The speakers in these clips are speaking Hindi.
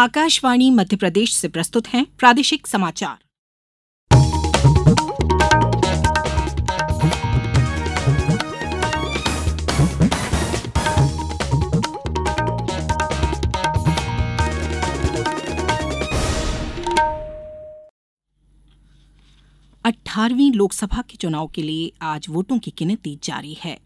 आकाशवाणी मध्य प्रदेश से प्रस्तुत हैं प्रादेशिक समाचार 18वीं लोकसभा के चुनाव के लिए आज वोटों की गिनती जारी है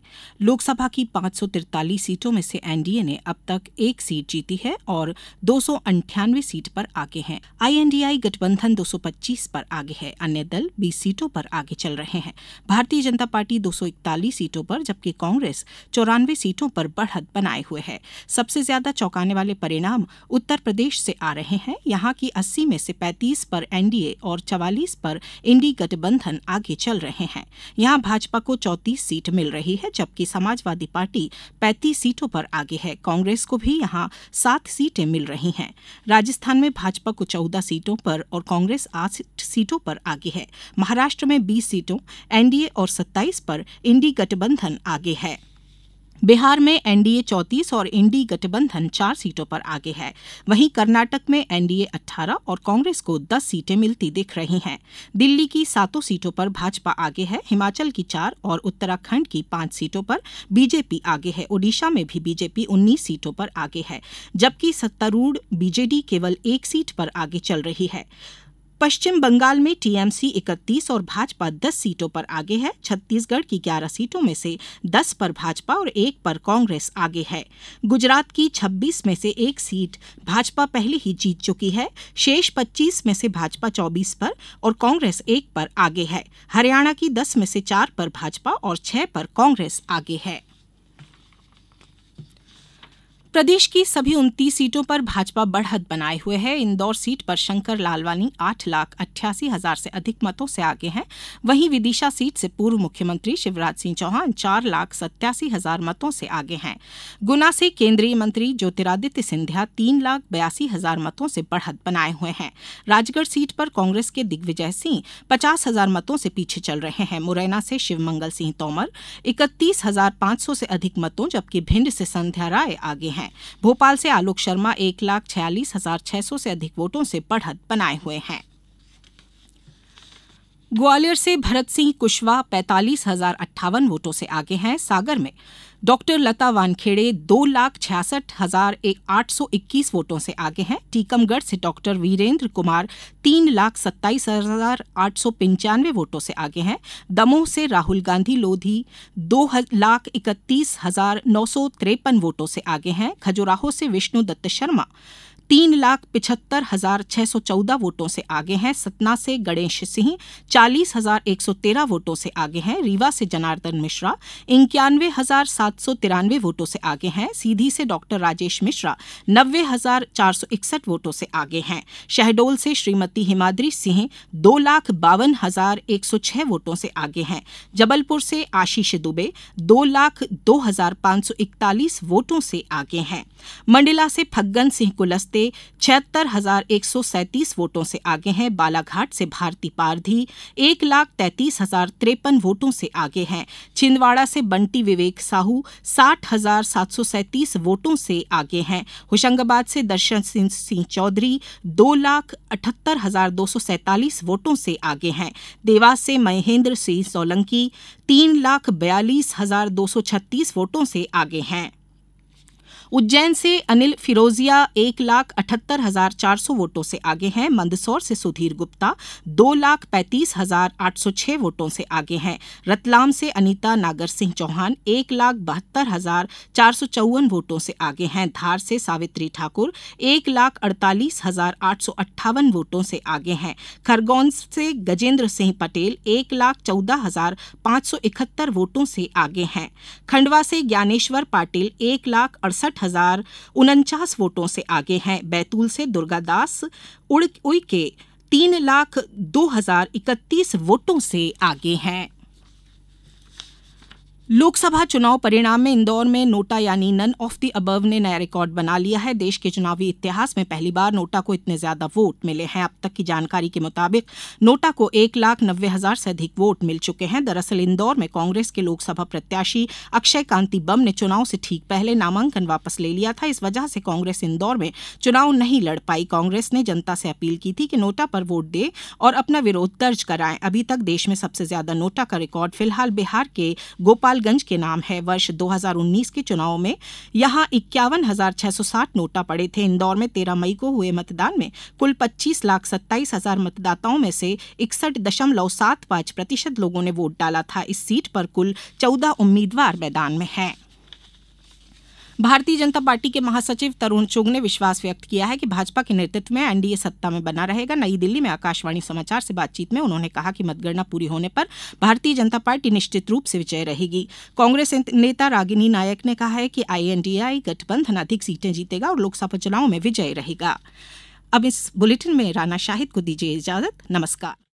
लोकसभा की 543 सीटों में से एनडीए ने अब तक एक सीट जीती है और दो सीट पर आगे हैं आईएनडीआई गठबंधन 225 पर आगे है अन्य दल 20 सीटों पर आगे चल रहे हैं भारतीय जनता पार्टी 241 सीटों पर जबकि कांग्रेस चौरानवे सीटों पर बढ़त बनाए हुए है सबसे ज्यादा चौंकाने वाले परिणाम उत्तर प्रदेश से आ रहे हैं यहाँ की अस्सी में से पैंतीस पर एनडीए और चवालीस पर इंडी गठबंधन गठबंधन आगे चल रहे हैं यहां भाजपा को चौतीस सीट मिल रही है जबकि समाजवादी पार्टी 35 सीटों पर आगे है कांग्रेस को भी यहां सात सीटें मिल रही हैं राजस्थान में भाजपा को चौदह सीटों पर और कांग्रेस आठ सीटों पर आगे है महाराष्ट्र में बीस सीटों एनडीए और सत्ताईस पर इंडी गठबंधन आगे है बिहार में एनडीए 34 और इंडी गठबंधन चार सीटों पर आगे है वहीं कर्नाटक में एनडीए 18 और कांग्रेस को 10 सीटें मिलती दिख रही हैं दिल्ली की सातों सीटों पर भाजपा आगे है हिमाचल की चार और उत्तराखंड की पांच सीटों पर बीजेपी आगे है ओडिशा में भी बीजेपी उन्नीस सीटों पर आगे है जबकि सत्तारूढ़ बीजेडी केवल एक सीट पर आगे चल रही है पश्चिम बंगाल में टीएमसी 31 और भाजपा 10 सीटों पर आगे है छत्तीसगढ़ की 11 सीटों में से 10 पर भाजपा और एक पर कांग्रेस आगे है गुजरात की 26 में से एक सीट भाजपा पहले ही जीत चुकी है शेष 25 में से भाजपा 24 पर और कांग्रेस एक पर आगे है हरियाणा की 10 में से चार पर भाजपा और छह पर कांग्रेस आगे है प्रदेश की सभी उनतीस सीटों पर भाजपा बढ़त बनाए हुए है इंदौर सीट पर शंकर लालवानी आठ लाख अट्ठासी हजार से अधिक मतों से आगे हैं वहीं विदिशा सीट से पूर्व मुख्यमंत्री शिवराज सिंह चौहान चार लाख सत्यासी हजार मतों से आगे हैं गुना से केंद्रीय मंत्री ज्योतिरादित्य सिंधिया तीन लाख बयासी हजार मतों से बढ़त बनाए हुए हैं राजगढ़ सीट पर कांग्रेस के दिग्विजय सिंह पचास हजार मतों से पीछे चल रहे हैं मुरैना से शिवमंगल सिंह तोमर इकतीस हजार पांच सौ से अधिक मतों जबकि भिंड से संध्या राय आगे हैं हैं भोपाल से आलोक शर्मा एक लाख छियालीस हजार छह सौ से अधिक वोटों से बढ़त बनाए हुए हैं ग्वालियर से भरत सिंह कुशवाहा पैंतालीस हजार अट्ठावन वोटों से आगे हैं सागर में डॉक्टर लता वानखेड़े दो लाख छियासठ हजार आठ सौ इक्कीस वोटों से आगे हैं टीकमगढ़ से डॉक्टर वीरेंद्र कुमार तीन लाख सत्ताईस हजार आठ सौ पंचानवे वोटों से आगे हैं दमोह से राहुल गांधी लोधी दो लाख इकतीस हजार नौ सौ तिरपन वोटों से आगे हैं खजुराहो से विष्णु दत्त शर्मा तीन लाख पिछहत्तर हजार छह सौ चौदह वोटों से आगे हैं सतना से गणेश सिंह चालीस हजार एक सौ तेरह वोटों से आगे हैं रीवा से जनार्दन मिश्रा इक्यानवे हजार सात सौ तिरानवे वोटों से आगे हैं सीधी से डॉक्टर राजेश मिश्रा नब्बे हजार चार सौ इकसठ वोटों से आगे हैं शहडोल से श्रीमती हिमाद्री सिंह दो लाख बावन हजार एक सौ छह वोटों से आगे हैं जबलपुर से आशीष दुबे दो लाख दो हजार पांच सौ इकतालीस वोटों से आगे हैं मंडला से फग्गन सिंह कुलस्ते से छिहत्तर हजार एक सौ वोटों से आगे हैं बालाघाट से भारती पारधी एक लाख तैतीस हजार तिरपन वोटों से आगे हैं छिंदवाड़ा से बंटी विवेक साहू साठ हजार सात सौ वोटों से आगे हैं होशंगाबाद से दर्शन सिंह सिंह चौधरी दो लाख अठहत्तर हजार दो सौ सैतालीस वोटों से आगे हैं देवास से महेंद्र सिंह सोलंकी तीन लाख बयालीस हजार दो सौ छत्तीस वोटों से आगे हैं उज्जैन से अनिल फिरोजिया एक लाख अठहत्तर हजार चार सौ वोटों से आगे हैं मंदसौर से सुधीर गुप्ता दो लाख पैंतीस हजार आठ सौ छह वोटों से आगे हैं रतलाम से अनीता नागर सिंह चौहान एक लाख बहत्तर हजार चार सौ चौवन वोटों से आगे हैं धार से सावित्री ठाकुर एक लाख अड़तालीस हजार आठ सौ अट्ठावन वोटों से आगे हैं खरगोन से गजेंद्र सिंह पटेल एक लाख चौदह हजार पांच सौ इकहत्तर वोटों से आगे हैं खंडवा से ज्ञानेश्वर पाटिल एक लाख अड़सठ हजार उनचास वोटों से आगे हैं बैतूल से दुर्गादास उइके तीन लाख दो हजार इकतीस वोटों से आगे हैं लोकसभा चुनाव परिणाम में इंदौर में नोटा यानी नन ऑफ दी अबव ने नया रिकॉर्ड बना लिया है देश के चुनावी इतिहास में पहली बार नोटा को इतने ज्यादा वोट मिले हैं अब तक की जानकारी के मुताबिक नोटा को एक लाख नब्बे हजार से अधिक वोट मिल चुके हैं दरअसल इंदौर में कांग्रेस के लोकसभा प्रत्याशी अक्षय कांति बम ने चुनाव से ठीक पहले नामांकन वापस ले लिया था इस वजह से कांग्रेस इंदौर में चुनाव नहीं लड़ पाई कांग्रेस ने जनता से अपील की थी कि नोटा पर वोट दे और अपना विरोध दर्ज कराएं अभी तक देश में सबसे ज्यादा नोटा का रिकॉर्ड फिलहाल बिहार के गोपाल गोपालगंज के नाम है वर्ष 2019 के चुनाव में यहां इक्यावन हजार छह सौ साठ नोटा पड़े थे इंदौर में 13 मई को हुए मतदान में कुल 25 लाख सत्ताईस हजार मतदाताओं में से इकसठ दशमलव सात पांच प्रतिशत लोगों ने वोट डाला था इस सीट पर कुल चौदह उम्मीदवार मैदान में हैं भारतीय जनता पार्टी के महासचिव तरुण चुग ने विश्वास व्यक्त किया है कि भाजपा के नेतृत्व में एनडीए सत्ता में बना रहेगा नई दिल्ली में आकाशवाणी समाचार से बातचीत में उन्होंने कहा कि मतगणना पूरी होने पर भारतीय जनता पार्टी निश्चित रूप से विजय रहेगी कांग्रेस नेता रागिनी नायक ने कहा है कि आईएनडीआई गठबंधन अधिक सीटें जीतेगा और लोकसभा चुनाव में विजय रहेगा अब इस बुलेटिन में राणा शाहिद को दीजिए इजाजत नमस्कार